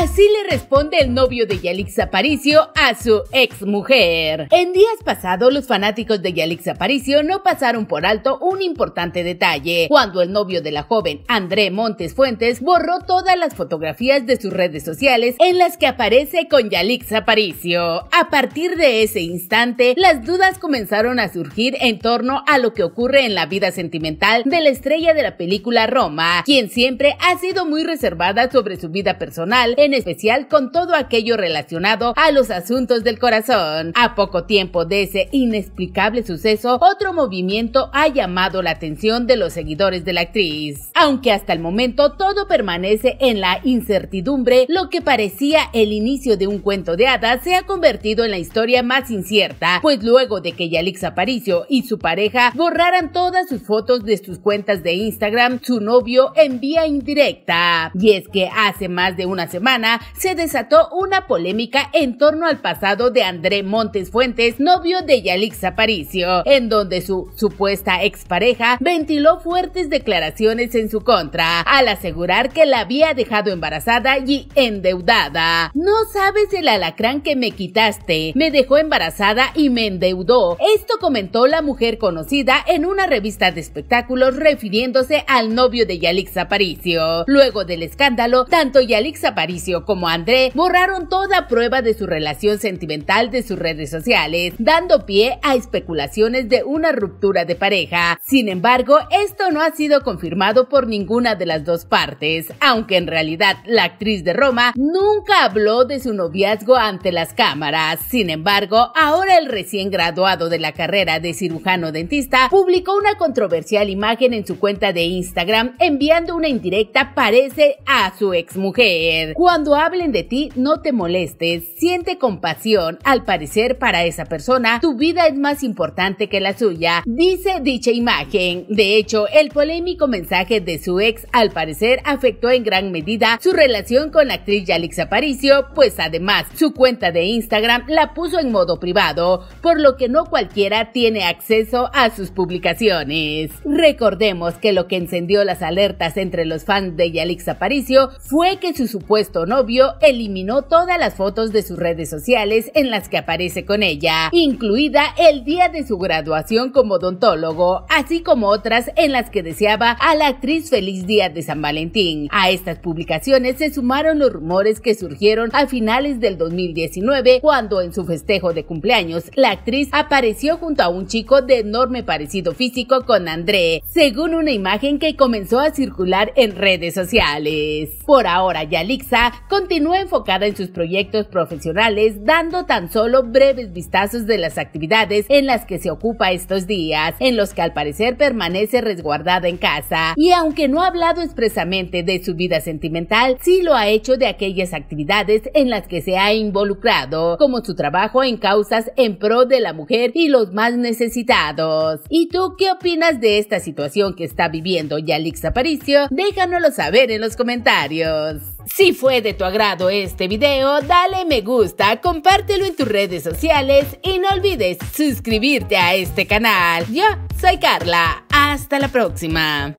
Así le responde el novio de Yalix Aparicio a su ex mujer. En días pasados, los fanáticos de Yalix Aparicio no pasaron por alto un importante detalle, cuando el novio de la joven André Montes Fuentes borró todas las fotografías de sus redes sociales en las que aparece con Yalix Aparicio. A partir de ese instante, las dudas comenzaron a surgir en torno a lo que ocurre en la vida sentimental de la estrella de la película Roma, quien siempre ha sido muy reservada sobre su vida personal, en especial con todo aquello relacionado a los asuntos del corazón. A poco tiempo de ese inexplicable suceso, otro movimiento ha llamado la atención de los seguidores de la actriz. Aunque hasta el momento todo permanece en la incertidumbre, lo que parecía el inicio de un cuento de hadas se ha convertido en la historia más incierta, pues luego de que Yalix Aparicio y su pareja borraran todas sus fotos de sus cuentas de Instagram, su novio envía indirecta. Y es que hace más de una semana, se desató una polémica en torno al pasado de André Montes Fuentes, novio de Yalix Aparicio, en donde su supuesta expareja ventiló fuertes declaraciones en su contra, al asegurar que la había dejado embarazada y endeudada. No sabes el alacrán que me quitaste, me dejó embarazada y me endeudó. Esto comentó la mujer conocida en una revista de espectáculos refiriéndose al novio de Yalix Aparicio. Luego del escándalo, tanto Yalix Aparicio como André borraron toda prueba de su relación sentimental de sus redes sociales, dando pie a especulaciones de una ruptura de pareja. Sin embargo, esto no ha sido confirmado por ninguna de las dos partes, aunque en realidad la actriz de Roma nunca habló de su noviazgo ante las cámaras. Sin embargo, ahora el recién graduado de la carrera de cirujano dentista publicó una controversial imagen en su cuenta de Instagram enviando una indirecta parece a su exmujer. Cuando cuando hablen de ti, no te molestes, siente compasión. Al parecer, para esa persona, tu vida es más importante que la suya, dice dicha imagen. De hecho, el polémico mensaje de su ex, al parecer, afectó en gran medida su relación con la actriz Yalix Aparicio, pues además, su cuenta de Instagram la puso en modo privado, por lo que no cualquiera tiene acceso a sus publicaciones. Recordemos que lo que encendió las alertas entre los fans de Yalix Aparicio fue que su supuesto novio eliminó todas las fotos de sus redes sociales en las que aparece con ella, incluida el día de su graduación como odontólogo, así como otras en las que deseaba a la actriz feliz día de San Valentín. A estas publicaciones se sumaron los rumores que surgieron a finales del 2019 cuando en su festejo de cumpleaños la actriz apareció junto a un chico de enorme parecido físico con André, según una imagen que comenzó a circular en redes sociales. Por ahora, Yalixa continúa enfocada en sus proyectos profesionales, dando tan solo breves vistazos de las actividades en las que se ocupa estos días, en los que al parecer permanece resguardada en casa. Y aunque no ha hablado expresamente de su vida sentimental, sí lo ha hecho de aquellas actividades en las que se ha involucrado, como su trabajo en causas en pro de la mujer y los más necesitados. ¿Y tú qué opinas de esta situación que está viviendo Yalix Aparicio? Déjanoslo saber en los comentarios. Si fue de tu agrado este video, dale me gusta, compártelo en tus redes sociales y no olvides suscribirte a este canal. Yo soy Carla, hasta la próxima.